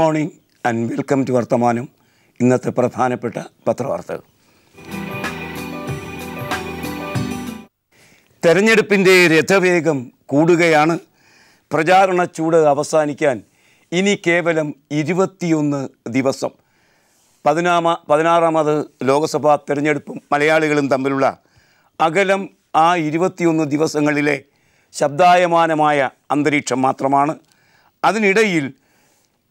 morning and welcome to വർത്തമാനം ഇന്നത്തെ പ്രധാനപ്പെട്ട പത്രവാർത്തകൾ തെരഞ്ഞെടുപ്പിൻ്റെ രഥവേഗം കൂടുകയാണ് പ്രചാരണ ചൂട് അവസാനിക്കാൻ ഇനി കേവലം ഇരുപത്തിയൊന്ന് ദിവസം പതിനാമ പതിനാറാമത് ലോക്സഭാ തെരഞ്ഞെടുപ്പും മലയാളികളും തമ്മിലുള്ള അകലം ആ ഇരുപത്തിയൊന്ന് ദിവസങ്ങളിലെ ശബ്ദായമാനമായ അന്തരീക്ഷം മാത്രമാണ് അതിനിടയിൽ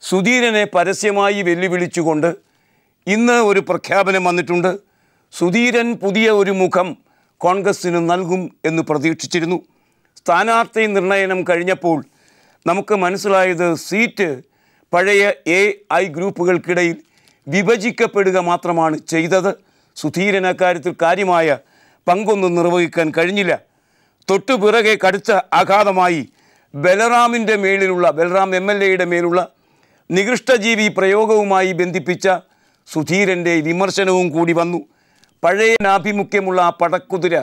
സുധീരനെ പരസ്യമായി വെല്ലുവിളിച്ചുകൊണ്ട് ഇന്ന് ഒരു പ്രഖ്യാപനം വന്നിട്ടുണ്ട് സുധീരൻ പുതിയ ഒരു മുഖം കോൺഗ്രസ്സിന് നൽകും എന്ന് പ്രതീക്ഷിച്ചിരുന്നു സ്ഥാനാർത്ഥി നിർണയനം കഴിഞ്ഞപ്പോൾ നമുക്ക് മനസ്സിലായത് സീറ്റ് പഴയ എ ഐ ഗ്രൂപ്പുകൾക്കിടയിൽ വിഭജിക്കപ്പെടുക മാത്രമാണ് ചെയ്തത് സുധീരൻ അക്കാര്യത്തിൽ കാര്യമായ പങ്കൊന്നും നിർവഹിക്കാൻ കഴിഞ്ഞില്ല തൊട്ടുപിറകെ കടുത്ത ആഘാതമായി ബലറാമിൻ്റെ മേളിലുള്ള ബലറാം എം എൽ എയുടെ മേലുള്ള നികൃഷ്ടജീവി പ്രയോഗവുമായി ബന്ധിപ്പിച്ച സുധീരൻ്റെ വിമർശനവും കൂടി വന്നു പഴയ നാഭിമുഖ്യമുള്ള ആ പടക്കുതിര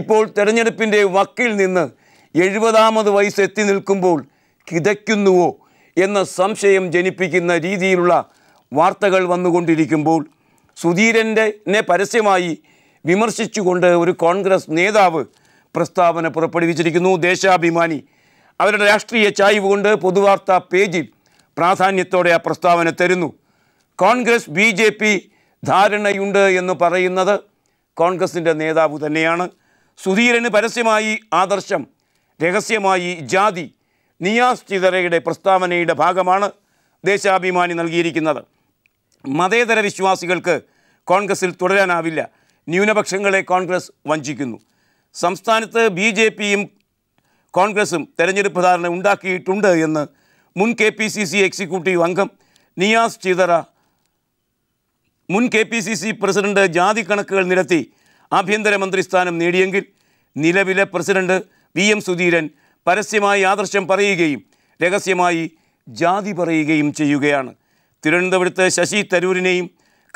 ഇപ്പോൾ തെരഞ്ഞെടുപ്പിൻ്റെ വക്കിൽ നിന്ന് എഴുപതാമത് വയസ്സ് എത്തി നിൽക്കുമ്പോൾ കിതയ്ക്കുന്നുവോ എന്ന സംശയം ജനിപ്പിക്കുന്ന രീതിയിലുള്ള വാർത്തകൾ വന്നുകൊണ്ടിരിക്കുമ്പോൾ സുധീരൻ്റെ പരസ്യമായി വിമർശിച്ചുകൊണ്ട് ഒരു കോൺഗ്രസ് നേതാവ് പ്രസ്താവന പുറപ്പെടുവിച്ചിരിക്കുന്നു ദേശാഭിമാനി അവരുടെ രാഷ്ട്രീയ ചായ്വ് കൊണ്ട് പൊതുവാർത്താ പേജിൽ പ്രാധാന്യത്തോടെ ആ പ്രസ്താവന തരുന്നു കോൺഗ്രസ് ബി ജെ പി ധാരണയുണ്ട് എന്ന് പറയുന്നത് കോൺഗ്രസിൻ്റെ നേതാവ് തന്നെയാണ് സുധീരന് പരസ്യമായി ആദർശം രഹസ്യമായി ജാതി നിയാസ് ചിതറയുടെ പ്രസ്താവനയുടെ ഭാഗമാണ് ദേശാഭിമാനി നൽകിയിരിക്കുന്നത് മതേതര വിശ്വാസികൾക്ക് കോൺഗ്രസിൽ തുടരാനാവില്ല ന്യൂനപക്ഷങ്ങളെ കോൺഗ്രസ് വഞ്ചിക്കുന്നു സംസ്ഥാനത്ത് ബി ജെ പിയും കോൺഗ്രസും തെരഞ്ഞെടുപ്പ് ധാരണ ഉണ്ടാക്കിയിട്ടുണ്ട് എന്ന് മുൻ K P C C executive അംഗം നിയാസ് ചിതറ മുൻ K P C C president ജാതി കണക്കുകൾ നിരത്തി ആഭ്യന്തരമന്ത്രി സ്ഥാനം നേടിയെങ്കിൽ നിലവിലെ പ്രസിഡന്റ് വി എം സുധീരൻ പരസ്യമായി ആദർശം പറയുകയും രഹസ്യമായി ജാതി പറയുകയും ചെയ്യുകയാണ് തിരുവനന്തപുരത്ത് ശശി തരൂരിനെയും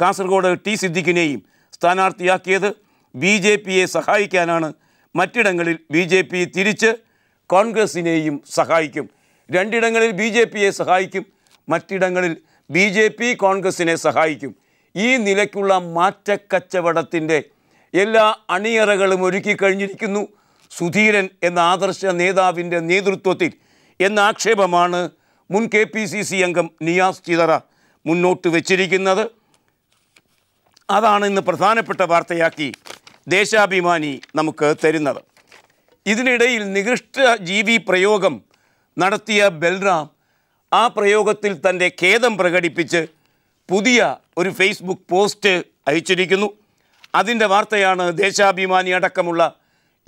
കാസർഗോഡ് ടി സിദ്ദിഖിനെയും സ്ഥാനാർത്ഥിയാക്കിയത് ബി ജെ പിയെ സഹായിക്കാനാണ് മറ്റിടങ്ങളിൽ ബി ജെ പി തിരിച്ച് കോൺഗ്രസിനെയും സഹായിക്കും രണ്ടിടങ്ങളിൽ ബി ജെ പിയെ സഹായിക്കും മറ്റിടങ്ങളിൽ ബി ജെ പി കോൺഗ്രസിനെ സഹായിക്കും ഈ നിലയ്ക്കുള്ള മാറ്റക്കച്ചവടത്തിൻ്റെ എല്ലാ അണിയറകളും ഒരുക്കി കഴിഞ്ഞിരിക്കുന്നു സുധീരൻ എന്ന ആദർശ നേതാവിൻ്റെ നേതൃത്വത്തിൽ എന്ന ആക്ഷേപമാണ് മുൻ കെ പി സി സി അംഗം നിയാസ് ചിതറ മുന്നോട്ട് വച്ചിരിക്കുന്നത് അതാണ് ഇന്ന് പ്രധാനപ്പെട്ട വാർത്തയാക്കി ദേശാഭിമാനി നമുക്ക് തരുന്നത് ഇതിനിടയിൽ നികൃഷ്ട ജീവി പ്രയോഗം നടത്തിയ ബൽറാം ആ പ്രയോഗത്തിൽ തൻ്റെ ഖേദം പ്രകടിപ്പിച്ച് പുതിയ ഒരു ഫേസ്ബുക്ക് പോസ്റ്റ് അയച്ചിരിക്കുന്നു അതിൻ്റെ വാർത്തയാണ് ദേശാഭിമാനി അടക്കമുള്ള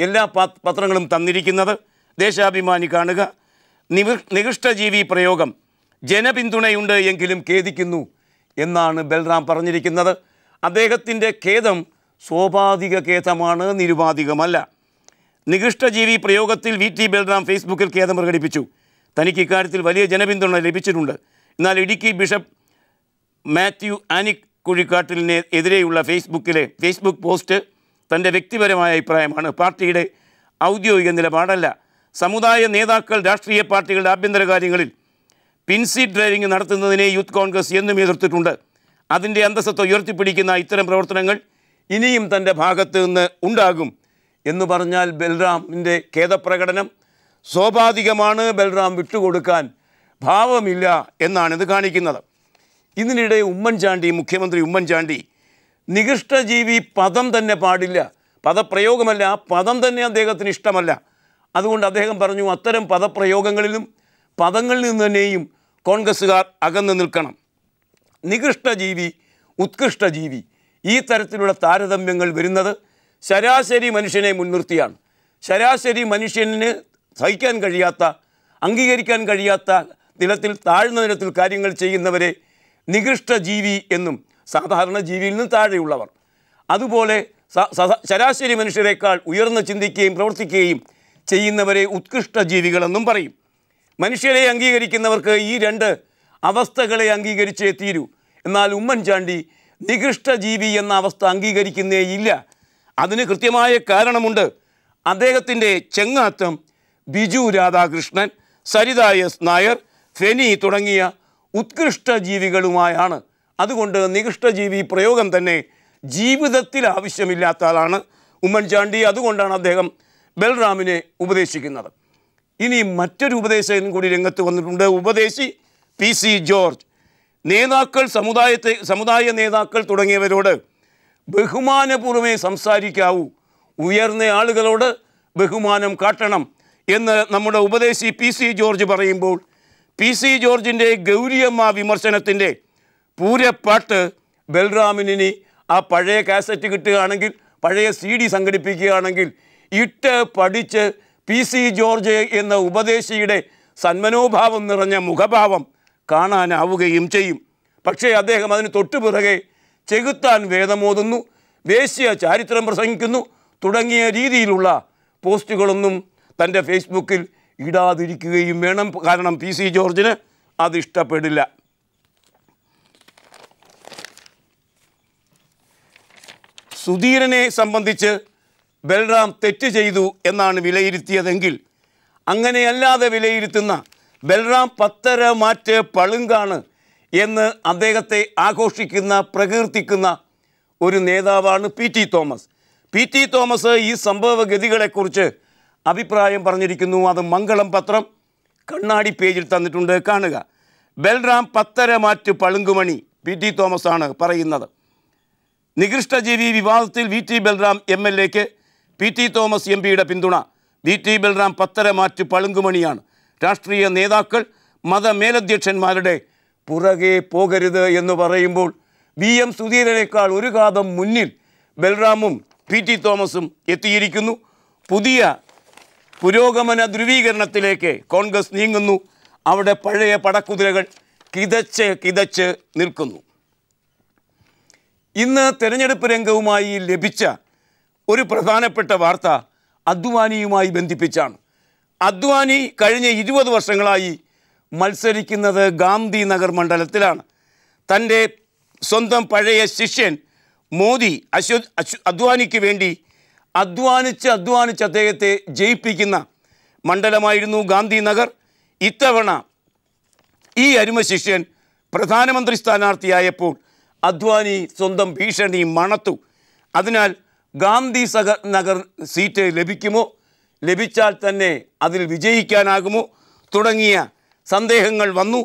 എല്ലാ പത്രങ്ങളും തന്നിരിക്കുന്നത് ദേശാഭിമാനി കാണുക നിവി നികൃഷ്ടജീവി പ്രയോഗം ജനപിന്തുണയുണ്ട് എങ്കിലും ഖേദിക്കുന്നു എന്നാണ് ബൽറാം പറഞ്ഞിരിക്കുന്നത് അദ്ദേഹത്തിൻ്റെ ഖേദം സ്വാഭാവിക ഖേദമാണ് നിരുപാധികമല്ല നികൃഷ്ടജീവി പ്രയോഗത്തിൽ വി ടി ബൽറാം ഫേസ്ബുക്കിൽ ഖേദം പ്രകടിപ്പിച്ചു തനിക്ക് ഇക്കാര്യത്തിൽ വലിയ ജനപിന്തുണ ലഭിച്ചിട്ടുണ്ട് എന്നാൽ ഇടുക്കി ബിഷപ്പ് മാത്യു ആനിക് കുഴിക്കാട്ടിലിനെ എതിരെയുള്ള ഫേസ്ബുക്കിലെ ഫേസ്ബുക്ക് പോസ്റ്റ് തൻ്റെ വ്യക്തിപരമായ അഭിപ്രായമാണ് പാർട്ടിയുടെ ഔദ്യോഗിക നിലപാടല്ല സമുദായ നേതാക്കൾ രാഷ്ട്രീയ പാർട്ടികളുടെ ആഭ്യന്തര കാര്യങ്ങളിൽ പിൻസീറ്റ് ഡ്രൈവിംഗ് നടത്തുന്നതിനെ യൂത്ത് കോൺഗ്രസ് എന്നും എതിർത്തിട്ടുണ്ട് അതിൻ്റെ അന്തസ്സത്വം ഉയർത്തിപ്പിടിക്കുന്ന ഇത്തരം പ്രവർത്തനങ്ങൾ ഇനിയും തൻ്റെ ഭാഗത്ത് നിന്ന് ഉണ്ടാകും എന്ന് പറഞ്ഞാൽ ബൽറാമിൻ്റെ ഖേദപ്രകടനം സ്വാഭാവികമാണ് ബൽറാം വിട്ടുകൊടുക്കാൻ ഭാവമില്ല ഇത് കാണിക്കുന്നത് ഇതിനിടെ ഉമ്മൻചാണ്ടി മുഖ്യമന്ത്രി ഉമ്മൻചാണ്ടി നികൃഷ്ടജീവി പദം തന്നെ പാടില്ല പദപ്രയോഗമല്ല ആ പദം തന്നെ അദ്ദേഹത്തിന് ഇഷ്ടമല്ല അതുകൊണ്ട് അദ്ദേഹം പറഞ്ഞു അത്തരം പദപ്രയോഗങ്ങളിലും പദങ്ങളിൽ നിന്ന് തന്നെയും കോൺഗ്രസ്സുകാർ അകന്നു നിൽക്കണം നികൃഷ്ടജീവി ഉത്കൃഷ്ടജീവി ഈ തരത്തിലുള്ള താരതമ്യങ്ങൾ വരുന്നത് ശരാശരി മനുഷ്യനെ മുൻനിർത്തിയാണ് ശരാശരി മനുഷ്യന് സഹിക്കാൻ കഴിയാത്ത അംഗീകരിക്കാൻ കഴിയാത്ത നിലത്തിൽ താഴ്ന്ന നിലത്തിൽ കാര്യങ്ങൾ ചെയ്യുന്നവരെ നികൃഷ്ട ജീവി എന്നും സാധാരണ ജീവിയിൽ നിന്ന് താഴെയുള്ളവർ അതുപോലെ ശരാശരി മനുഷ്യരെക്കാൾ ഉയർന്ന് ചിന്തിക്കുകയും പ്രവർത്തിക്കുകയും ചെയ്യുന്നവരെ ഉത്കൃഷ്ട ജീവികളെന്നും പറയും മനുഷ്യരെ അംഗീകരിക്കുന്നവർക്ക് ഈ രണ്ട് അവസ്ഥകളെ അംഗീകരിച്ചേ തീരൂ എന്നാൽ ഉമ്മൻചാണ്ടി നികൃഷ്ട ജീവി എന്ന അവസ്ഥ അംഗീകരിക്കുന്നേയില്ല അതിന് കൃത്യമായ കാരണമുണ്ട് അദ്ദേഹത്തിൻ്റെ ചെങ്ങാത്തം ബിജു രാധാകൃഷ്ണൻ സരിത എസ് നായർ ഫെനി തുടങ്ങിയ ഉത്കൃഷ്ട ജീവികളുമായാണ് അതുകൊണ്ട് നികൃഷ്ടജീവി പ്രയോഗം തന്നെ ജീവിതത്തിൽ ആവശ്യമില്ലാത്ത ആളാണ് ഉമ്മൻചാണ്ടി അതുകൊണ്ടാണ് അദ്ദേഹം ബൽറാമിനെ ഉപദേശിക്കുന്നത് ഇനി മറ്റൊരു ഉപദേശകൻ കൂടി രംഗത്ത് വന്നിട്ടുണ്ട് ഉപദേശി പി സി ജോർജ് നേതാക്കൾ സമുദായത്തെ സമുദായ നേതാക്കൾ തുടങ്ങിയവരോട് ബഹുമാനപൂർവ്വമേ സംസാരിക്കാവൂ ഉയർന്ന ആളുകളോട് ബഹുമാനം കാട്ടണം എന്ന് നമ്മുടെ ഉപദേശി പി സി ജോർജ് പറയുമ്പോൾ പി സി ജോർജിൻ്റെ ഗൗരിയമ്മ വിമർശനത്തിൻ്റെ പൂരപ്പാട്ട് ബൽറാമിനി ആ പഴയ കാസറ്റ് കിട്ടുകയാണെങ്കിൽ പഴയ സി ഡി സംഘടിപ്പിക്കുകയാണെങ്കിൽ ഇട്ട് പഠിച്ച് പി സി ജോർജ് എന്ന ഉപദേശിയുടെ സന്മനോഭാവം നിറഞ്ഞ മുഖഭാവം കാണാനാവുകയും ചെയ്യും പക്ഷേ അദ്ദേഹം അതിന് തൊട്ടുപിറകെ ചെകുത്താൻ വേദമോതുന്നു ദേശീയ ചാരിത്രം പ്രസംഗിക്കുന്നു തുടങ്ങിയ രീതിയിലുള്ള പോസ്റ്റുകളൊന്നും തൻ്റെ ഫേസ്ബുക്കിൽ ഇടാതിരിക്കുകയും വേണം കാരണം പി സി ജോർജിന് അത് സുധീരനെ സംബന്ധിച്ച് ബൽറാം തെറ്റ് ചെയ്തു എന്നാണ് വിലയിരുത്തിയതെങ്കിൽ അങ്ങനെയല്ലാതെ വിലയിരുത്തുന്ന ബൽറാം പത്തര മാറ്റ് പളുങ്കാണ് എന്ന് അദ്ദേഹത്തെ ആഘോഷിക്കുന്ന പ്രകീർത്തിക്കുന്ന ഒരു നേതാവാണ് P T Thomas P T Thomas ഈ സംഭവഗതികളെക്കുറിച്ച് അഭിപ്രായം പറഞ്ഞിരിക്കുന്നു അത് മംഗളം പത്രം കണ്ണാടി പേജിൽ തന്നിട്ടുണ്ട് കാണുക ബൽറാം പത്തരമാറ്റ് പളുങ്കുമണി പി ടി തോമസ് ആണ് പറയുന്നത് നികൃഷ്ടജീവി വിവാദത്തിൽ V T Balram M L എക്ക് പി ടി തോമസ് എം പിയുടെ പിന്തുണ വി ടി ബൽറാം പത്തരമാറ്റ് പളുങ്കുമണിയാണ് രാഷ്ട്രീയ നേതാക്കൾ മതമേലധ്യക്ഷന്മാരുടെ പുറകെ പോകരുത് എന്ന് പറയുമ്പോൾ വി എം സുധീരനേക്കാൾ ഒരു കാതം മുന്നിൽ ബൽറാമും പി ടി തോമസും എത്തിയിരിക്കുന്നു പുതിയ പുരോഗമന ധ്രുവീകരണത്തിലേക്ക് കോൺഗ്രസ് നീങ്ങുന്നു അവിടെ പഴയ പടക്കുതിരകൾ കിതച്ച് കിതച്ച് നിൽക്കുന്നു ഇന്ന് തെരഞ്ഞെടുപ്പ് രംഗവുമായി ലഭിച്ച ഒരു പ്രധാനപ്പെട്ട വാർത്ത അദ്വാനിയുമായി ബന്ധിപ്പിച്ചാണ് അദ്വാനി കഴിഞ്ഞ ഇരുപത് വർഷങ്ങളായി മത്സരിക്കുന്നത് ഗാന്ധി നഗർ മണ്ഡലത്തിലാണ് തൻ്റെ സ്വന്തം പഴയ ശിഷ്യൻ മോദി അശ്വ അദ്വാനിക്ക് വേണ്ടി അധ്വാനിച്ച് അധ്വാനിച്ച് അദ്ദേഹത്തെ ജയിപ്പിക്കുന്ന മണ്ഡലമായിരുന്നു ഗാന്ധി നഗർ ഇത്തവണ ഈ അരുമ ശിഷ്യൻ പ്രധാനമന്ത്രി സ്ഥാനാർത്ഥിയായപ്പോൾ അദ്വാനി സ്വന്തം ഭീഷണി മണത്തു അതിനാൽ ഗാന്ധി സഗർ നഗർ സീറ്റ് ലഭിക്കുമോ ലഭിച്ചാൽ തന്നെ അതിൽ വിജയിക്കാനാകുമോ തുടങ്ങിയ സന്ദേഹങ്ങൾ വന്നു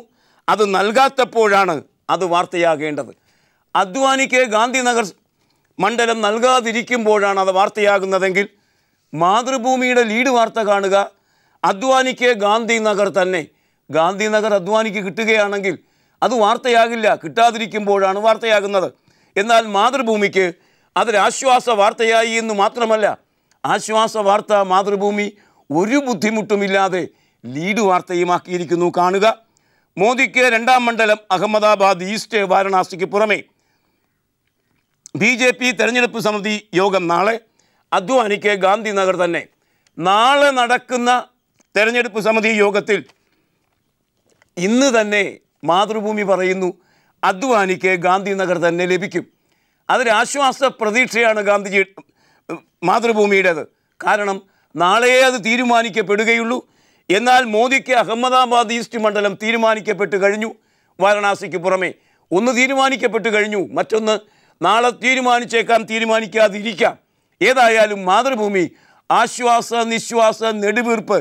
അത് നൽകാത്തപ്പോഴാണ് അത് വാർത്തയാകേണ്ടത് അദ്വാനിക്ക് ഗാന്ധിനഗർ മണ്ഡലം നൽകാതിരിക്കുമ്പോഴാണ് അത് വാർത്തയാകുന്നതെങ്കിൽ മാതൃഭൂമിയുടെ ലീഡ് വാർത്ത കാണുക അദ്വാനിക്ക് ഗാന്ധിനഗർ തന്നെ ഗാന്ധിനഗർ അദ്വാനിക്ക് കിട്ടുകയാണെങ്കിൽ അത് വാർത്തയാകില്ല കിട്ടാതിരിക്കുമ്പോഴാണ് വാർത്തയാകുന്നത് എന്നാൽ മാതൃഭൂമിക്ക് അതൊരാശ്വാസ വാർത്തയായി എന്ന് മാത്രമല്ല ആശ്വാസ വാർത്ത മാതൃഭൂമി ഒരു ബുദ്ധിമുട്ടുമില്ലാതെ ലീഡ് വാർത്തയുമാക്കിയിരിക്കുന്നു കാണുക മോദിക്ക് രണ്ടാം മണ്ഡലം അഹമ്മദാബാദ് ഈസ്റ്റ് വാരണാസിക്ക് പുറമെ ബി ജെ പി തെരഞ്ഞെടുപ്പ് സമിതി യോഗം നാളെ അധ്വാനിക്ക് ഗാന്ധിനഗർ തന്നെ നാളെ നടക്കുന്ന തെരഞ്ഞെടുപ്പ് സമിതി യോഗത്തിൽ ഇന്ന് തന്നെ മാതൃഭൂമി പറയുന്നു അധ്വാനിക്ക് ഗാന്ധിനഗർ തന്നെ ലഭിക്കും അതൊരാശ്വാസ പ്രതീക്ഷയാണ് ഗാന്ധിജി മാതൃഭൂമിയുടേത് കാരണം നാളെയേ അത് തീരുമാനിക്കപ്പെടുകയുള്ളൂ എന്നാൽ മോദിക്ക് അഹമ്മദാബാദ് ഈസ്റ്റ് മണ്ഡലം തീരുമാനിക്കപ്പെട്ട് കഴിഞ്ഞു വാരണാസിക്ക് പുറമെ ഒന്ന് തീരുമാനിക്കപ്പെട്ട് കഴിഞ്ഞു മറ്റൊന്ന് നാളെ തീരുമാനിച്ചേക്കാം തീരുമാനിക്കാതിരിക്കാം ഏതായാലും മാതൃഭൂമി ആശ്വാസ നിശ്വാസ നെടുവീർപ്പ്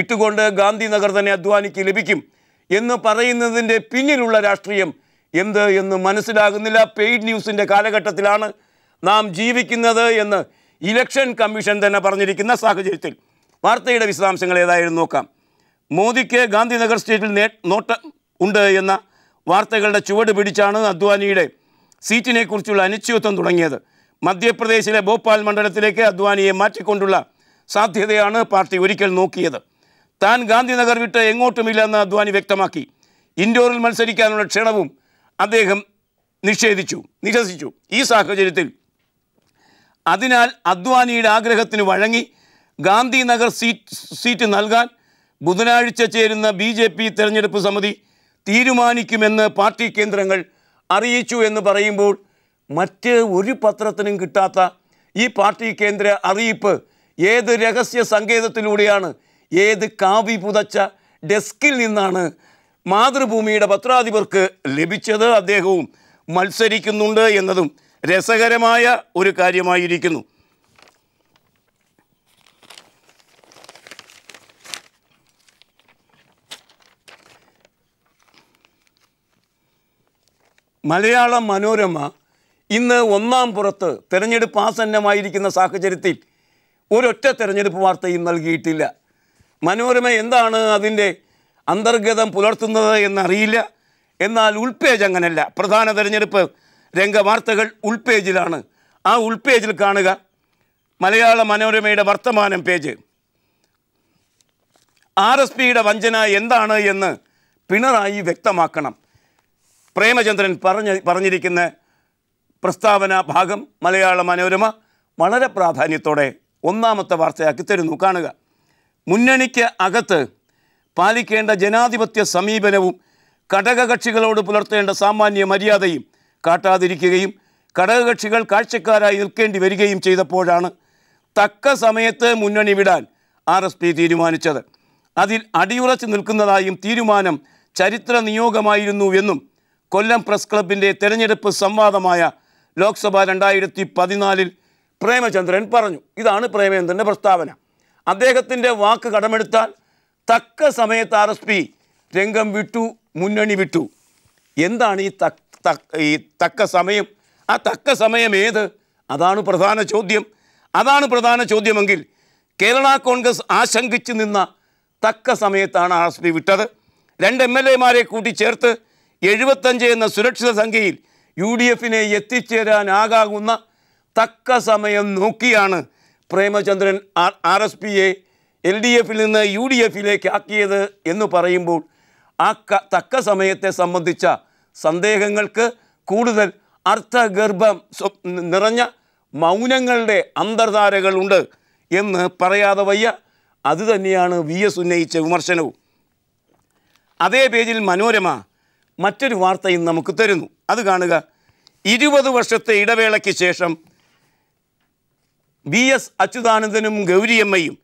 ഇട്ടുകൊണ്ട് ഗാന്ധിനഗർ തന്നെ അധ്വാനിക്ക് ലഭിക്കും എന്ന് പറയുന്നതിൻ്റെ പിന്നിലുള്ള രാഷ്ട്രീയം എന്ത് എന്ന് മനസ്സിലാകുന്നില്ല പെയ്ഡ് ന്യൂസിൻ്റെ കാലഘട്ടത്തിലാണ് നാം ജീവിക്കുന്നത് എന്ന് ഇലക്ഷൻ കമ്മീഷൻ തന്നെ പറഞ്ഞിരിക്കുന്ന സാഹചര്യത്തിൽ വാർത്തയുടെ വിശദാംശങ്ങൾ ഏതായാലും നോക്കാം മോദിക്ക് ഗാന്ധിനഗർ സ്റ്റേറ്റിൽ നേ നോട്ട ഉണ്ട് എന്ന വാർത്തകളുടെ ചുവട് പിടിച്ചാണ് അദ്വാനിയുടെ സീറ്റിനെക്കുറിച്ചുള്ള അനിശ്ചിതത്വം തുടങ്ങിയത് മധ്യപ്രദേശിലെ ഭോപ്പാൽ മണ്ഡലത്തിലേക്ക് അദ്വാനിയെ മാറ്റിക്കൊണ്ടുള്ള സാധ്യതയാണ് പാർട്ടി ഒരിക്കൽ നോക്കിയത് താൻ ഗാന്ധിനഗർ വിട്ട് എങ്ങോട്ടുമില്ലെന്ന് അദ്വാനി വ്യക്തമാക്കി ഇൻഡോറിൽ മത്സരിക്കാനുള്ള ക്ഷണവും അദ്ദേഹം നിഷേധിച്ചു നിരസിച്ചു ഈ സാഹചര്യത്തിൽ അതിനാൽ അദ്വാനിയുടെ ആഗ്രഹത്തിന് വഴങ്ങി ഗാന്ധിനഗർ സീറ്റ് സീറ്റ് നൽകാൻ ബുധനാഴ്ച ചേരുന്ന ബി ജെ പി തെരഞ്ഞെടുപ്പ് സമിതി തീരുമാനിക്കുമെന്ന് പാർട്ടി കേന്ദ്രങ്ങൾ അറിയിച്ചു എന്ന് പറയുമ്പോൾ മറ്റ് ഒരു പത്രത്തിനും കിട്ടാത്ത ഈ പാർട്ടി കേന്ദ്ര അറിയിപ്പ് ഏത് രഹസ്യ സങ്കേതത്തിലൂടെയാണ് ഏത് കാവി പുതച്ച ഡെസ്കിൽ നിന്നാണ് മാതൃഭൂമിയുടെ പത്രാധിപർക്ക് ലഭിച്ചത് അദ്ദേഹവും മത്സരിക്കുന്നുണ്ട് എന്നതും രസകരമായ ഒരു കാര്യമായിരിക്കുന്നു മലയാള മനോരമ ഇന്ന് ഒന്നാം പുറത്ത് തെരഞ്ഞെടുപ്പ് ആസന്നമായിരിക്കുന്ന സാഹചര്യത്തിൽ ഒരൊറ്റ തെരഞ്ഞെടുപ്പ് വാർത്തയും നൽകിയിട്ടില്ല മനോരമ എന്താണ് അതിൻ്റെ അന്തർഗതം പുലർത്തുന്നത് എന്നറിയില്ല എന്നാൽ ഉൾപേജ് അങ്ങനല്ല പ്രധാന തെരഞ്ഞെടുപ്പ് വാർത്തകൾ ഉൾപേജിലാണ് ആ ഉൾപേജിൽ കാണുക മലയാള മനോരമയുടെ വർത്തമാനം പേജ് ആർ എസ് പിയുടെ വഞ്ചന എന്താണ് എന്ന് പിണറായി വ്യക്തമാക്കണം പ്രേമചന്ദ്രൻ പറഞ്ഞ പറഞ്ഞിരിക്കുന്ന പ്രസ്താവന ഭാഗം മലയാള മനോരമ വളരെ പ്രാധാന്യത്തോടെ ഒന്നാമത്തെ വാർത്തയാക്കി തരുന്നു കാണുക മുന്നണിക്ക് അകത്ത് പാലിക്കേണ്ട ജനാധിപത്യ സമീപനവും ഘടകകക്ഷികളോട് പുലർത്തേണ്ട സാമാന്യ മര്യാദയും കാട്ടാതിരിക്കുകയും ഘടകകക്ഷികൾ കാഴ്ചക്കാരായി നിൽക്കേണ്ടി വരികയും ചെയ്തപ്പോഴാണ് തക്ക സമയത്ത് മുന്നണി വിടാൻ ആർ എസ് പി തീരുമാനിച്ചത് അതിൽ അടിയുറച്ച് നിൽക്കുന്നതായും തീരുമാനം ചരിത്ര നിയോഗമായിരുന്നു എന്നും കൊല്ലം പ്രസ് ക്ലബിൻ്റെ തെരഞ്ഞെടുപ്പ് സംവാദമായ ലോക്സഭ രണ്ടായിരത്തി പതിനാലിൽ പ്രേമചന്ദ്രൻ പറഞ്ഞു ഇതാണ് പ്രേമചന്ദ്രൻ്റെ പ്രസ്താവന അദ്ദേഹത്തിൻ്റെ വാക്ക് കടമെടുത്താൽ തക്ക സമയത്ത് ആർ എസ് പി രംഗം വിട്ടു മുന്നണി വിട്ടു എന്താണ് ഈ ഈ തക്ക സമയം ആ തക്ക സമയം ഏത് അതാണ് പ്രധാന ചോദ്യം അതാണ് പ്രധാന ചോദ്യമെങ്കിൽ കേരള കോൺഗ്രസ് ആശങ്കിച്ചു നിന്ന തക്ക സമയത്താണ് ആർ എസ് പി വിട്ടത് രണ്ട് എം എൽ എമാരെ കൂട്ടി എഴുപത്തഞ്ച് എന്ന സുരക്ഷിത സംഖ്യയിൽ യു ഡി എഫിനെ എത്തിച്ചേരാനാകാകുന്ന തക്ക സമയം നോക്കിയാണ് പ്രേമചന്ദ്രൻ ആർ ആർ എസ് പിയെ എൽ ഡി എഫിൽ നിന്ന് യു ഡി എഫിലേക്ക് ആക്കിയത് എന്ന് പറയുമ്പോൾ ആ ക തക്ക സമയത്തെ സംബന്ധിച്ച സന്ദേഹങ്ങൾക്ക് കൂടുതൽ അർത്ഥഗർഭം നിറഞ്ഞ മൗനങ്ങളുടെ അന്തർധാരകളുണ്ട് എന്ന് പറയാതെ വയ്യ അതുതന്നെയാണ് വി എസ് ഉന്നയിച്ച വിമർശനവും അതേ പേജിൽ മനോരമ മറ്റൊരു വാർത്തയും നമുക്ക് തരുന്നു അത് കാണുക ഇരുപത് വർഷത്തെ ഇടവേളയ്ക്ക് ശേഷം വി എസ് അച്യുതാനന്ദനും ഗൗരിയമ്മയും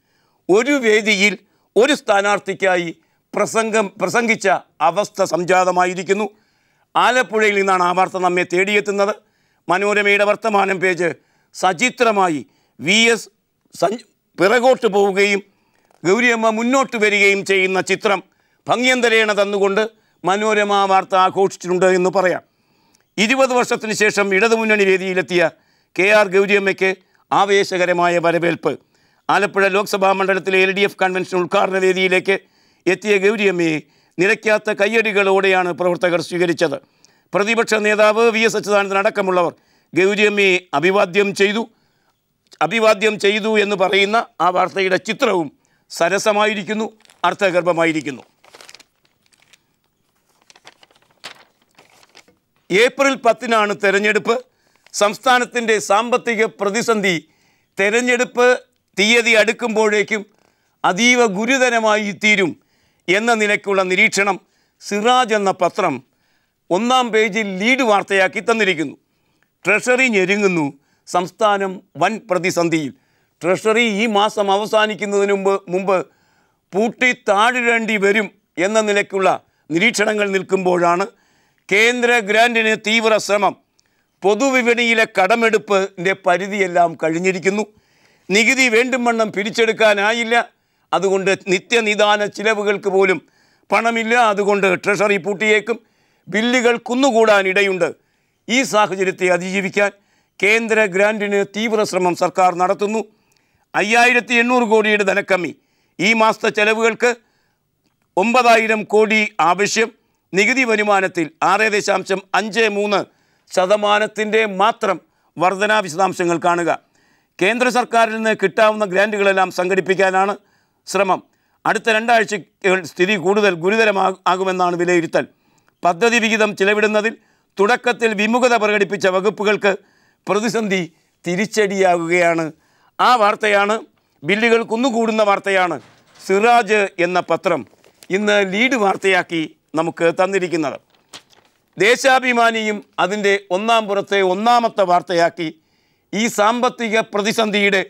ഒരു വേദിയിൽ ഒരു സ്ഥാനാർത്ഥിക്കായി പ്രസംഗം പ്രസംഗിച്ച അവസ്ഥ സംജാതമായിരിക്കുന്നു ആലപ്പുഴയിൽ നിന്നാണ് ആ വാർത്ത നമ്മെ തേടിയെത്തുന്നത് മനോരമയുടെ വർത്തമാനം പേജ് സചിത്രമായി വി എസ് പിറകോട്ട് പോവുകയും ഗൗരിയമ്മ മുന്നോട്ട് വരികയും ചെയ്യുന്ന ചിത്രം ഭംഗ്യന്തരേണ തന്നുകൊണ്ട് മനോരമ വാർത്ത ആഘോഷിച്ചിട്ടുണ്ട് എന്ന് പറയാം ഇരുപത് വർഷത്തിന് ശേഷം ഇടതുമുന്നണി വേദിയിലെത്തിയ കെ ആർ ഗൗരിയമ്മയ്ക്ക് ആവേശകരമായ വരവേൽപ്പ് ആലപ്പുഴ ലോക്സഭാ മണ്ഡലത്തിലെ എൽ ഡി എഫ് കൺവെൻഷൻ ഉദ്ഘാടന വേദിയിലേക്ക് എത്തിയ ഗൗരിയമ്മയെ നിരക്കാത്ത കയ്യടികളോടെയാണ് പ്രവർത്തകർ സ്വീകരിച്ചത് പ്രതിപക്ഷ നേതാവ് വി എസ് അച്യുതാനന്ദൻ അടക്കമുള്ളവർ ഗൗരിയമ്മയെ അഭിവാദ്യം ചെയ്തു അഭിവാദ്യം ചെയ്തു എന്ന് പറയുന്ന ആ വാർത്തയുടെ ചിത്രവും സരസമായിരിക്കുന്നു അർത്ഥഗർഭമായിരിക്കുന്നു ഏപ്രിൽ പത്തിനാണ് തെരഞ്ഞെടുപ്പ് സംസ്ഥാനത്തിൻ്റെ സാമ്പത്തിക പ്രതിസന്ധി തെരഞ്ഞെടുപ്പ് തീയതി അടുക്കുമ്പോഴേക്കും അതീവ ഗുരുതരമായി തീരും എന്ന നിലയ്ക്കുള്ള നിരീക്ഷണം സിറാജ് എന്ന പത്രം ഒന്നാം പേജിൽ ലീഡ് വാർത്തയാക്കി തന്നിരിക്കുന്നു ട്രഷറി ഞെരുങ്ങുന്നു സംസ്ഥാനം വൻ പ്രതിസന്ധിയിൽ ട്രഷറി ഈ മാസം അവസാനിക്കുന്നതിന് മുമ്പ് മുമ്പ് പൂട്ടി താഴിടേണ്ടി വരും എന്ന നിലയ്ക്കുള്ള നിരീക്ഷണങ്ങൾ നിൽക്കുമ്പോഴാണ് കേന്ദ്ര ഗ്രാൻഡിന് തീവ്ര ശ്രമം പൊതുവിപണിയിലെ കടമെടുപ്പിൻ്റെ പരിധിയെല്ലാം കഴിഞ്ഞിരിക്കുന്നു നികുതി വേണ്ടും വണ്ണം പിരിച്ചെടുക്കാനായില്ല അതുകൊണ്ട് നിത്യനിദാന ചിലവുകൾക്ക് പോലും പണമില്ല അതുകൊണ്ട് ട്രഷറി പൂട്ടിയേക്കും ബില്ലുകൾ കുന്നുകൂടാനിടയുണ്ട് ഈ സാഹചര്യത്തെ അതിജീവിക്കാൻ കേന്ദ്ര ഗ്രാൻഡിന് തീവ്ര ശ്രമം സർക്കാർ നടത്തുന്നു അയ്യായിരത്തി എണ്ണൂറ് കോടിയുടെ ധനക്കമ്മി ഈ മാസത്തെ ചെലവുകൾക്ക് ഒമ്പതായിരം കോടി ആവശ്യം നികുതി വരുമാനത്തിൽ ആറ് ദശാംശം അഞ്ച് മൂന്ന് ശതമാനത്തിൻ്റെ മാത്രം വർധനാ വിശദാംശങ്ങൾ കാണുക കേന്ദ്ര സർക്കാരിൽ നിന്ന് കിട്ടാവുന്ന ഗ്രാൻറ്റുകളെല്ലാം സംഘടിപ്പിക്കാനാണ് ശ്രമം അടുത്ത രണ്ടാഴ്ച സ്ഥിതി കൂടുതൽ ഗുരുതരമാകുമെന്നാണ് വിലയിരുത്തൽ പദ്ധതി വിഹിതം ചിലവിടുന്നതിൽ തുടക്കത്തിൽ വിമുഖത പ്രകടിപ്പിച്ച വകുപ്പുകൾക്ക് പ്രതിസന്ധി തിരിച്ചടിയാകുകയാണ് ആ വാർത്തയാണ് ബില്ലുകൾ കുന്നുകൂടുന്ന വാർത്തയാണ് സിറാജ് എന്ന പത്രം ഇന്ന് ലീഡ് വാർത്തയാക്കി നമുക്ക് തന്നിരിക്കുന്നത് ദേശാഭിമാനിയും അതിൻ്റെ ഒന്നാം പുറത്തെ ഒന്നാമത്തെ വാർത്തയാക്കി ഈ സാമ്പത്തിക പ്രതിസന്ധിയുടെ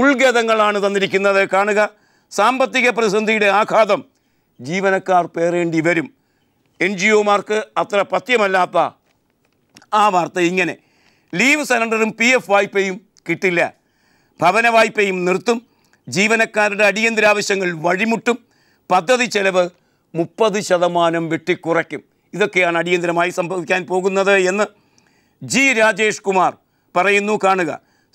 ഉൾഗതങ്ങളാണ് തന്നിരിക്കുന്നത് കാണുക സാമ്പത്തിക പ്രതിസന്ധിയുടെ ആഘാതം ജീവനക്കാർ പേറേണ്ടി വരും എൻ ജി ഒമാർക്ക് അത്ര പഥ്യമല്ലാത്ത ആ വാർത്ത ഇങ്ങനെ ലീവ് സറണ്ടറും പി എഫ് വായ്പയും കിട്ടില്ല ഭവന വായ്പയും നിർത്തും ജീവനക്കാരുടെ അടിയന്തരാവശ്യങ്ങൾ വഴിമുട്ടും പദ്ധതി ചെലവ് മുപ്പത് ശതമാനം വെട്ടിക്കുറയ്ക്കും ഇതൊക്കെയാണ് അടിയന്തരമായി സംഭവിക്കാൻ പോകുന്നത് എന്ന് ജി രാജേഷ് കുമാർ പറയുന്നു കാണുക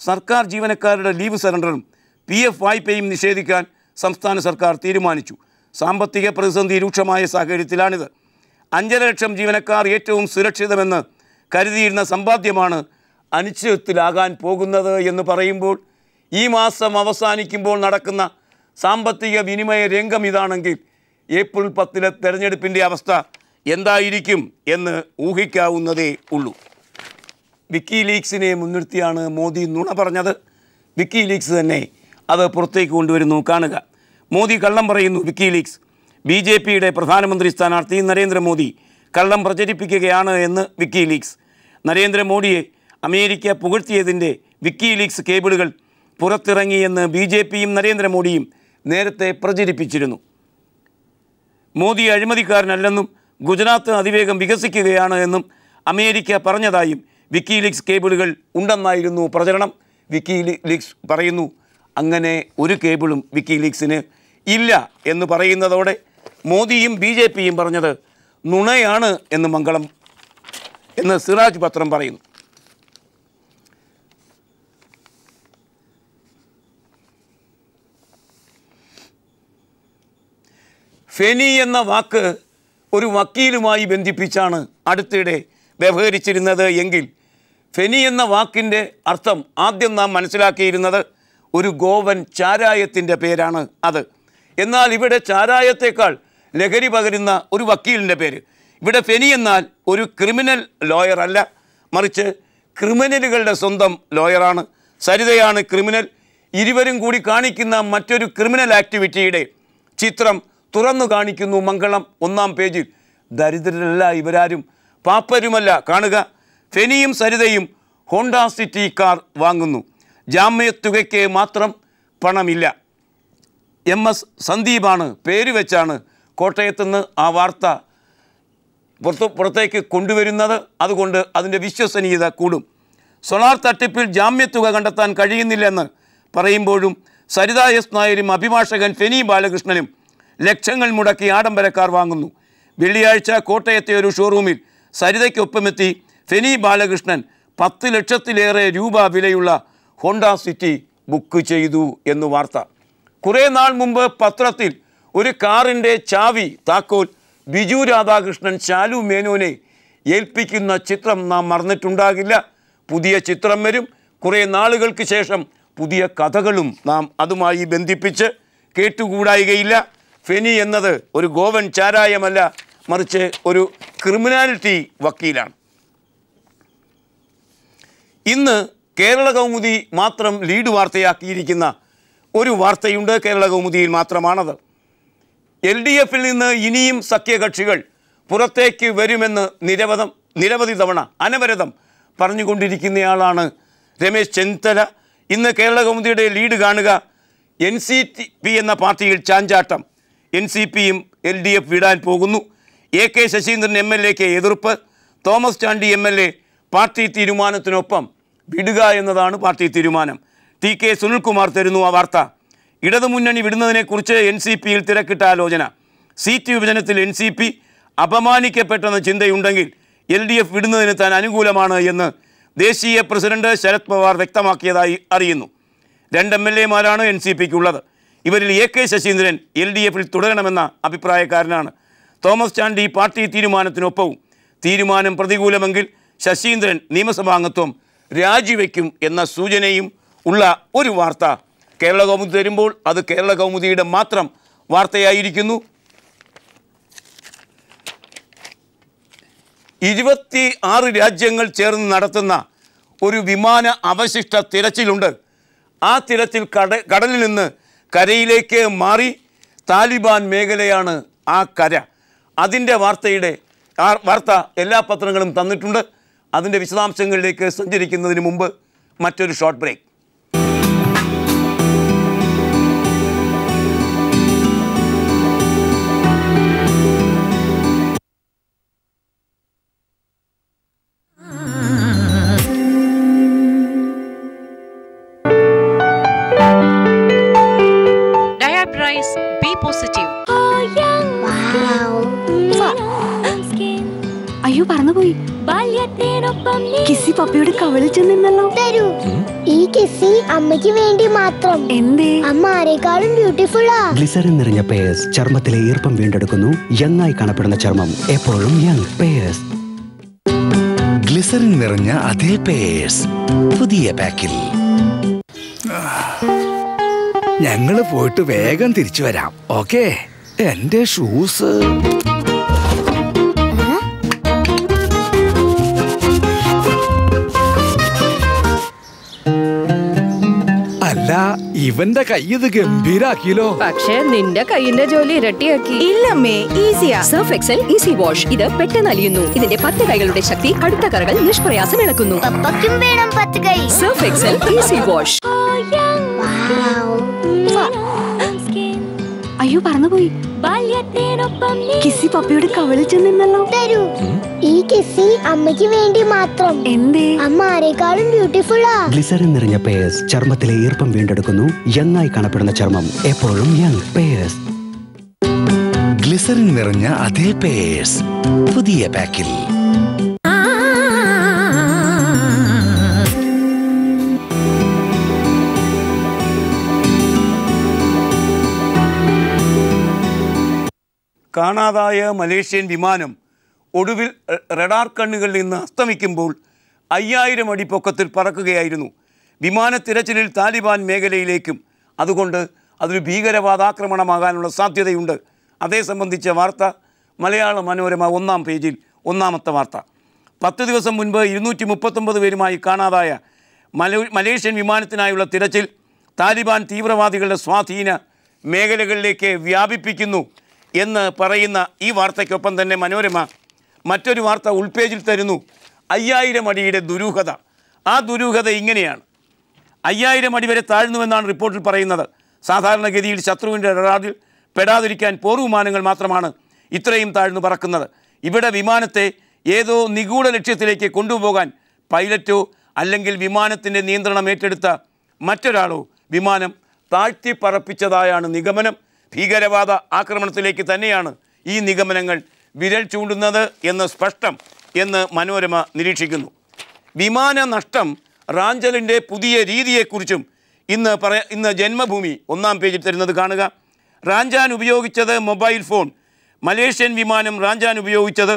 സർക്കാർ ജീവനക്കാരുടെ ലീവ് സറണ്ടറും പി എഫ് വായ്പയും നിഷേധിക്കാൻ സംസ്ഥാന സർക്കാർ തീരുമാനിച്ചു സാമ്പത്തിക പ്രതിസന്ധി രൂക്ഷമായ സാഹചര്യത്തിലാണിത് അഞ്ചര ലക്ഷം ജീവനക്കാർ ഏറ്റവും സുരക്ഷിതമെന്ന് കരുതിയിരുന്ന സമ്പാദ്യമാണ് അനിശ്ചിതത്തിലാകാൻ പോകുന്നത് എന്ന് പറയുമ്പോൾ ഈ മാസം അവസാനിക്കുമ്പോൾ നടക്കുന്ന സാമ്പത്തിക വിനിമയ രംഗം ഇതാണെങ്കിൽ ഏപ്രിൽ പത്തിലെ തെരഞ്ഞെടുപ്പിൻ്റെ അവസ്ഥ എന്തായിരിക്കും എന്ന് ഊഹിക്കാവുന്നതേ ഉള്ളൂ വിക്കി ലീഗ്സിനെ മുൻനിർത്തിയാണ് മോദി നുണ പറഞ്ഞത് വിക്കി ലീഗ്സ് തന്നെ അത് പുറത്തേക്ക് കൊണ്ടുവരുന്നു കാണുക മോദി കള്ളം പറയുന്നു വിക്കി ലീഗ്സ് ബി ജെ പിയുടെ പ്രധാനമന്ത്രി സ്ഥാനാർത്ഥി നരേന്ദ്രമോദി കള്ളം പ്രചരിപ്പിക്കുകയാണ് എന്ന് വിക്കി ലീഗ്സ് നരേന്ദ്രമോദിയെ അമേരിക്ക പുകഴ്ത്തിയതിൻ്റെ വിക്കി ലീഗ്സ് കേബിളുകൾ പുറത്തിറങ്ങിയെന്ന് ബി ജെ പിയും നരേന്ദ്രമോദിയും നേരത്തെ പ്രചരിപ്പിച്ചിരുന്നു മോദി അഴിമതിക്കാരനല്ലെന്നും ഗുജറാത്ത് അതിവേഗം വികസിക്കുകയാണ് എന്നും അമേരിക്ക പറഞ്ഞതായും വിക്കി ലീഗ്സ് കേബിളുകൾ ഉണ്ടെന്നായിരുന്നു പ്രചരണം വിക്കി ലീഗ്സ് പറയുന്നു അങ്ങനെ ഒരു കേബിളും വിക്കി ലീഗ്സിന് ഇല്ല എന്ന് പറയുന്നതോടെ മോദിയും ബി ജെ പിയും പറഞ്ഞത് നുണയാണ് എന്ന് മംഗളം എന്ന് സിറാജ് പത്രം പറയുന്നു ഫെനി എന്ന വാക്ക് ഒരു വക്കീലുമായി ബന്ധിപ്പിച്ചാണ് അടുത്തിടെ വ്യവഹരിച്ചിരുന്നത് എങ്കിൽ ഫെനി എന്ന വാക്കിൻ്റെ അർത്ഥം ആദ്യം നാം മനസ്സിലാക്കിയിരുന്നത് ഒരു ഗോവൻ ചാരായത്തിൻ്റെ പേരാണ് അത് എന്നാൽ ഇവിടെ ചാരായത്തേക്കാൾ ലഹരി പകരുന്ന ഒരു വക്കീലിൻ്റെ പേര് ഇവിടെ ഫെനി എന്നാൽ ഒരു ക്രിമിനൽ ലോയർ അല്ല മറിച്ച് ക്രിമിനലുകളുടെ സ്വന്തം ലോയറാണ് സരിതയാണ് ക്രിമിനൽ ഇരുവരും കൂടി കാണിക്കുന്ന മറ്റൊരു ക്രിമിനൽ ആക്ടിവിറ്റിയുടെ ചിത്രം തുറന്നു കാണിക്കുന്നു മംഗളം ഒന്നാം പേജിൽ ദരിദ്രരല്ല ഇവരാരും പാപ്പരുമല്ല കാണുക ഫെനിയും സരിതയും ഹോണ്ട സിറ്റി കാർ വാങ്ങുന്നു ജാമ്യത്തുകയ്ക്ക് മാത്രം പണമില്ല എം എസ് സന്ദീപാണ് പേര് വെച്ചാണ് കോട്ടയത്തു നിന്ന് ആ വാർത്ത പുറത്ത് പുറത്തേക്ക് കൊണ്ടുവരുന്നത് അതുകൊണ്ട് അതിൻ്റെ വിശ്വസനീയത കൂടും സോളാർ തട്ടിപ്പിൽ ജാമ്യത്തുക കണ്ടെത്താൻ കഴിയുന്നില്ലെന്ന് പറയുമ്പോഴും സരിത എസ് നായരും അഭിഭാഷകൻ ഫെനി ബാലകൃഷ്ണനും ലക്ഷങ്ങൾ മുടക്കി ആഡംബരക്കാർ വാങ്ങുന്നു വെള്ളിയാഴ്ച കോട്ടയത്തെ ഒരു ഷോറൂമിൽ സരിതയ്ക്കൊപ്പമെത്തി ഫെനി ബാലകൃഷ്ണൻ പത്ത് ലക്ഷത്തിലേറെ രൂപ വിലയുള്ള ഹോണ്ട സിറ്റി ബുക്ക് ചെയ്തു എന്ന് വാർത്ത കുറേ നാൾ മുമ്പ് പത്രത്തിൽ ഒരു കാറിൻ്റെ ചാവി താക്കോൽ ബിജു രാധാകൃഷ്ണൻ ശാലു മേനോനെ ഏൽപ്പിക്കുന്ന ചിത്രം നാം മറന്നിട്ടുണ്ടാകില്ല പുതിയ ചിത്രം വരും കുറേ നാളുകൾക്ക് ശേഷം പുതിയ കഥകളും നാം അതുമായി ബന്ധിപ്പിച്ച് കേട്ടുകൂടായികയില്ല ഫെനി എന്നത് ഒരു ഗോവൻ ചാരായമല്ല മറിച്ച് ഒരു ക്രിമിനാലിറ്റി വക്കീലാണ് ഇന്ന് കേരള കൗമുദി മാത്രം ലീഡ് വാർത്തയാക്കിയിരിക്കുന്ന ഒരു വാർത്തയുണ്ട് കേരള കൗമുദിയിൽ മാത്രമാണത് എൽ ഡി എഫിൽ നിന്ന് ഇനിയും സഖ്യകക്ഷികൾ പുറത്തേക്ക് വരുമെന്ന് നിരവധം നിരവധി തവണ അനവരതം പറഞ്ഞുകൊണ്ടിരിക്കുന്നയാളാണ് രമേശ് ചെന്നിത്തല ഇന്ന് കേരള കൗമുദിയുടെ ലീഡ് കാണുക എൻ സി പി എന്ന പാർട്ടിയിൽ ചാഞ്ചാട്ടം എൻ സി പിയും എൽ ഡി എഫ് വിടാൻ പോകുന്നു A K Saseendran M L എക്ക് എതിർപ്പ് Thomas Chandy M L A party തീരുമാനത്തിനൊപ്പം വിടുക എന്നതാണ് പാർട്ടി തീരുമാനം ടി കെ സുനിൽകുമാർ തരുന്നു ആ വാർത്ത ഇടതുമുന്നണി വിടുന്നതിനെക്കുറിച്ച് എൻ സി പിയിൽ തിരക്കിട്ട ആലോചന സീറ്റ് വിഭജനത്തിൽ എൻ സി പി അപമാനിക്കപ്പെട്ടെന്ന ചിന്തയുണ്ടെങ്കിൽ എൽ ഡി എഫ് വിടുന്നതിന് താൻ അനുകൂലമാണ് എന്ന് ദേശീയ പ്രസിഡന്റ് ശരത് പവാർ വ്യക്തമാക്കിയതായി അറിയുന്നു രണ്ട് എം എൽ എമാരാണ് എൻ സി പിക്കുള്ളത് ഇവരിൽ A K Saseendran L D എഫിൽ തുടരണമെന്ന അഭിപ്രായക്കാരനാണ് തോമസ് ചാണ്ടി പാർട്ടി തീരുമാനത്തിനൊപ്പവും തീരുമാനം പ്രതികൂലമെങ്കിൽ ശശീന്ദ്രൻ നിയമസഭാംഗത്വം രാജിവെക്കും എന്ന സൂചനയും ഉള്ള ഒരു വാർത്ത കേരള കൗമുദി തരുമ്പോൾ അത് കേരള കൗമുദിയുടെ മാത്രം വാർത്തയായിരിക്കുന്നു ഇരുപത്തി ആറ് രാജ്യങ്ങൾ ചേർന്ന് നടത്തുന്ന ഒരു വിമാന അവശിഷ്ട തിരച്ചിലുണ്ട് ആ തിരച്ചിൽ കട കടലിൽ നിന്ന് കരയിലേക്ക് മാറി താലിബാൻ മേഖലയാണ് ആ കര അതിൻ്റെ വാർത്തയുടെ ആ വാർത്ത എല്ലാ പത്രങ്ങളും തന്നിട്ടുണ്ട് അതിൻ്റെ വിശദാംശങ്ങളിലേക്ക് സഞ്ചരിക്കുന്നതിന് മുമ്പ് മറ്റൊരു ഷോർട്ട് ബ്രേക്ക് ഗ്ലിസറിൻ നിറഞ്ഞ പേഴ്സ് ചർമ്മത്തിലെ ഈർപ്പം വീണ്ടെടുക്കുന്നു യങ്ങായി കാണപ്പെടുന്ന ചർമ്മം എപ്പോഴും യങ് പേഴ്സ് ഗ്ലിസറിൻ നിറഞ്ഞ അതേ പേഴ്സ് പുതിയ പാക്കിൽ ഞങ്ങൾ പോയിട്ട് വേഗം തിരിച്ചു വരാം ഓക്കെ എന്റെ ഷൂസ് അല്ല ഇവന്റെ കൈ ഇത് ഗംഭീരാക്കിയല്ലോ പക്ഷേ നിന്റെ കൈയിന്റെ ജോലി ഇരട്ടിയാക്കി ഇല്ലമ്മേ ഈസിയാ സർഫ് എക്സൽ ഈസി വാഷ് ഇത് പെട്ടെന്ന് അലിയുന്നു ഇതിന്റെ പത്ത് കൈകളുടെ ശക്തി അടുത്ത കറകൾ നിഷ്പ്രയാസം ഇളക്കുന്നു വേണം പത്ത് കൈ സർഫ് എക്സൽ ഈസി വാഷ് അയ്യോ പറന്നുപോയി ബൈ കിസി പപ്പയുടെ കവളിൽ ചെന്നിന്നല്ലോ തരൂ ഈ കിസി അമ്മയ്ക്ക് വേണ്ടി മാത്രം എന്തേ അമ്മ ആരെക്കാളും ബ്യൂട്ടിഫുൾ ഗ്ലിസറിൻ നിറഞ്ഞ പേയസ് ചർമ്മത്തിലെ ഈർപ്പം വീണ്ടെടുക്കുന്നു യങ്ങായി കാണപ്പെടുന്ന ചർമ്മം എപ്പോഴും യങ് പേയസ് ഗ്ലിസറിൻ നിറഞ്ഞ അതേ പേയസ് പുതിയ പാക്കിൽ കാണാതായ മലേഷ്യൻ വിമാനം ഒടുവിൽ റഡാർ കണ്ണുകളിൽ നിന്ന് അസ്തമിക്കുമ്പോൾ അയ്യായിരം അടി പൊക്കത്തിൽ പറക്കുകയായിരുന്നു വിമാന തിരച്ചിലിൽ താലിബാൻ മേഖലയിലേക്കും അതുകൊണ്ട് അതൊരു ഭീകരവാദാക്രമണമാകാനുള്ള സാധ്യതയുണ്ട് അതേ സംബന്ധിച്ച വാർത്ത മലയാള മനോരമ ഒന്നാം പേജിൽ ഒന്നാമത്തെ വാർത്ത പത്ത് ദിവസം മുൻപ് ഇരുന്നൂറ്റി മുപ്പത്തൊമ്പത് പേരുമായി കാണാതായ മലേഷ്യൻ വിമാനത്തിനായുള്ള തിരച്ചിൽ താലിബാൻ തീവ്രവാദികളുടെ സ്വാധീന മേഖലകളിലേക്ക് വ്യാപിപ്പിക്കുന്നു എന്ന് പറയുന്ന ഈ വാർത്തയ്ക്കൊപ്പം തന്നെ മനോരമ മറ്റൊരു വാർത്ത ഉൾപേജിൽ തരുന്നു അയ്യായിരം അടിയുടെ ദുരൂഹത ആ ദുരൂഹത ഇങ്ങനെയാണ് അയ്യായിരം അടി വരെ താഴ്ന്നുവെന്നാണ് റിപ്പോർട്ടിൽ പറയുന്നത് സാധാരണഗതിയിൽ ശത്രുവിൻ്റെ റഡാറിൽ പെടാതിരിക്കാൻ പോർ വിമാനങ്ങൾ മാത്രമാണ് ഇത്രയും താഴ്ന്നു പറക്കുന്നത് ഇവിടെ വിമാനത്തെ ഏതോ നിഗൂഢ ലക്ഷ്യത്തിലേക്ക് കൊണ്ടുപോകാൻ പൈലറ്റോ അല്ലെങ്കിൽ വിമാനത്തിൻ്റെ നിയന്ത്രണം ഏറ്റെടുത്ത മറ്റൊരാളോ വിമാനം താഴ്ത്തി പറപ്പിച്ചതായാണ് നിഗമനം ഭീകരവാദ ആക്രമണത്തിലേക്ക് തന്നെയാണ് ഈ നിഗമനങ്ങൾ വിരൽ ചൂണ്ടുന്നത് എന്ന് സ്പഷ്ടം എന്ന് മനോരമ നിരീക്ഷിക്കുന്നു വിമാന നഷ്ടം റാഞ്ചലിൻ്റെ പുതിയ രീതിയെക്കുറിച്ചും ഇന്ന് പറയ ഇന്ന് ജന്മഭൂമി ഒന്നാം പേജിൽ തരുന്നത് കാണുക റാഞ്ചാൻ ഉപയോഗിച്ചത് മൊബൈൽ ഫോൺ മലേഷ്യൻ വിമാനം റാഞ്ചാൻ ഉപയോഗിച്ചത്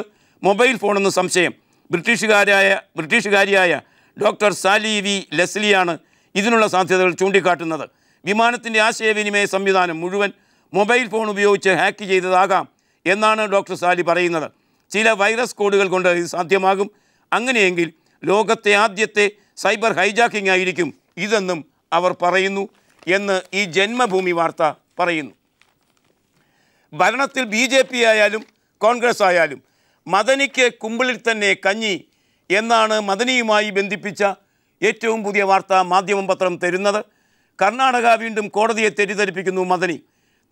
മൊബൈൽ ഫോണെന്ന് സംശയം ബ്രിട്ടീഷുകാരായ ബ്രിട്ടീഷുകാരിയായ ഡോക്ടർ സാലി വി ലെസ്ലിയാണ് ഇതിനുള്ള സാധ്യതകൾ ചൂണ്ടിക്കാട്ടുന്നത് വിമാനത്തിൻ്റെ ആശയവിനിമയ സംവിധാനം മുഴുവൻ മൊബൈൽ ഫോൺ ഉപയോഗിച്ച് ഹാക്ക് ചെയ്തതാകാം എന്നാണ് ഡോക്ടർ സാലി പറയുന്നത് ചില വൈറസ് കോഡുകൾ കൊണ്ട് ഇത് സാധ്യമാകും അങ്ങനെയെങ്കിൽ ലോകത്തെ ആദ്യത്തെ സൈബർ ഹൈജാക്കിംഗ് ആയിരിക്കും ഇതെന്നും അവർ പറയുന്നു എന്ന് ഈ ജന്മഭൂമി വാർത്ത പറയുന്നു ഭരണത്തിൽ ബി ജെ പി ആയാലും കോൺഗ്രസ് ആയാലും മദനിക്ക് കുമ്പിളിൽ തന്നെ കഞ്ഞി എന്നാണ് മദനിയുമായി ബന്ധിപ്പിച്ച ഏറ്റവും പുതിയ വാർത്ത മാധ്യമം പത്രം തരുന്നത് കർണാടക വീണ്ടും കോടതിയെ തെറ്റിദ്ധരിപ്പിക്കുന്നു മദനി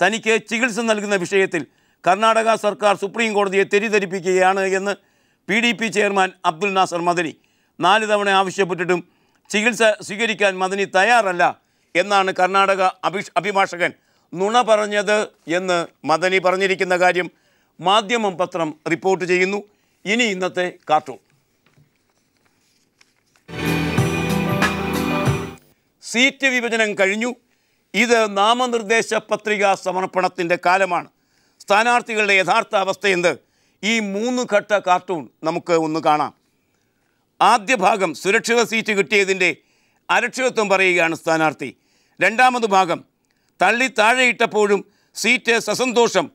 തനിക്ക് ചികിത്സ നൽകുന്ന വിഷയത്തിൽ കർണാടക സർക്കാർ സുപ്രീം കോടതിയെ തെറ്റിദ്ധരിപ്പിക്കുകയാണ് എന്ന് P D P chairman Abdul Nasser Madani നാല് തവണ ആവശ്യപ്പെട്ടിട്ടും ചികിത്സ സ്വീകരിക്കാൻ മദനി തയ്യാറല്ല എന്നാണ് കർണാടക അഭിഷ് അഭിഭാഷകൻ നുണ പറഞ്ഞത് എന്ന് മദനി പറഞ്ഞിരിക്കുന്ന കാര്യം മാധ്യമം പത്രം റിപ്പോർട്ട് ചെയ്യുന്നു ഇനി ഇന്നത്തെ കാർട്ടൂൺ സീറ്റ് വിഭജനം കഴിഞ്ഞു ഇത് നാമനിർദ്ദേശ പത്രിക സമർപ്പണത്തിൻ്റെ കാലമാണ് സ്ഥാനാർത്ഥികളുടെ യഥാർത്ഥ അവസ്ഥ എന്ത് ഈ മൂന്ന് ഘട്ട കാർട്ടൂൺ നമുക്ക് ഒന്ന് കാണാം ആദ്യ ഭാഗം സുരക്ഷിത സീറ്റ് കിട്ടിയതിൻ്റെ അരക്ഷിതത്വം പറയുകയാണ് സ്ഥാനാർത്ഥി രണ്ടാമത് ഭാഗം തള്ളി താഴെയിട്ടപ്പോഴും സീറ്റ് സസന്തോഷം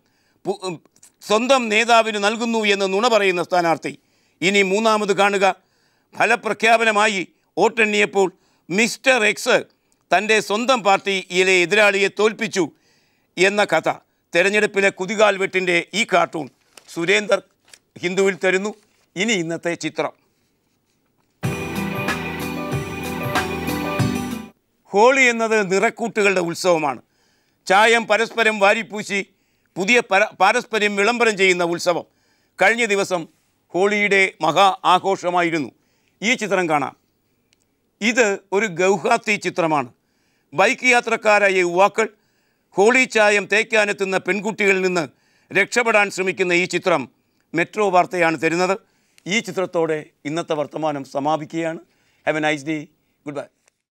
സ്വന്തം നേതാവിന് നൽകുന്നു എന്ന് നുണ പറയുന്ന സ്ഥാനാർത്ഥി ഇനി മൂന്നാമത് കാണുക ഫലപ്രഖ്യാപനമായി വോട്ടെണ്ണിയപ്പോൾ മിസ്റ്റർ എക്സ് തൻ്റെ സ്വന്തം പാർട്ടിയിലെ എതിരാളിയെ തോൽപ്പിച്ചു എന്ന കഥ തെരഞ്ഞെടുപ്പിലെ കുതികാൽ വെട്ടിൻ്റെ ഈ കാർട്ടൂൺ സുരേന്ദർ ഹിന്ദുവിൽ തരുന്നു ഇനി ഇന്നത്തെ ചിത്രം ഹോളി എന്നത് നിറക്കൂട്ടുകളുടെ ഉത്സവമാണ് ചായം പരസ്പരം വാരിപ്പൂശി പുതിയ പാരസ്പര്യം വിളംബരം ചെയ്യുന്ന ഉത്സവം കഴിഞ്ഞ ദിവസം ഹോളിയുടെ മഹാ ആഘോഷമായിരുന്നു ഈ ചിത്രം കാണാം ഇത് ഒരു ഗൗഹാത്തി ചിത്രമാണ് ബൈക്ക് യാത്രക്കാരായ യുവാക്കൾ ഹോളി ചായം തേക്കാനെത്തുന്ന പെൺകുട്ടികളിൽ നിന്ന് രക്ഷപ്പെടാൻ ശ്രമിക്കുന്ന ഈ ചിത്രം മെട്രോ വാർത്തയാണ് തരുന്നത് ഈ ചിത്രത്തോടെ ഇന്നത്തെ വർത്തമാനം സമാപിക്കുകയാണ് have a nice day good bye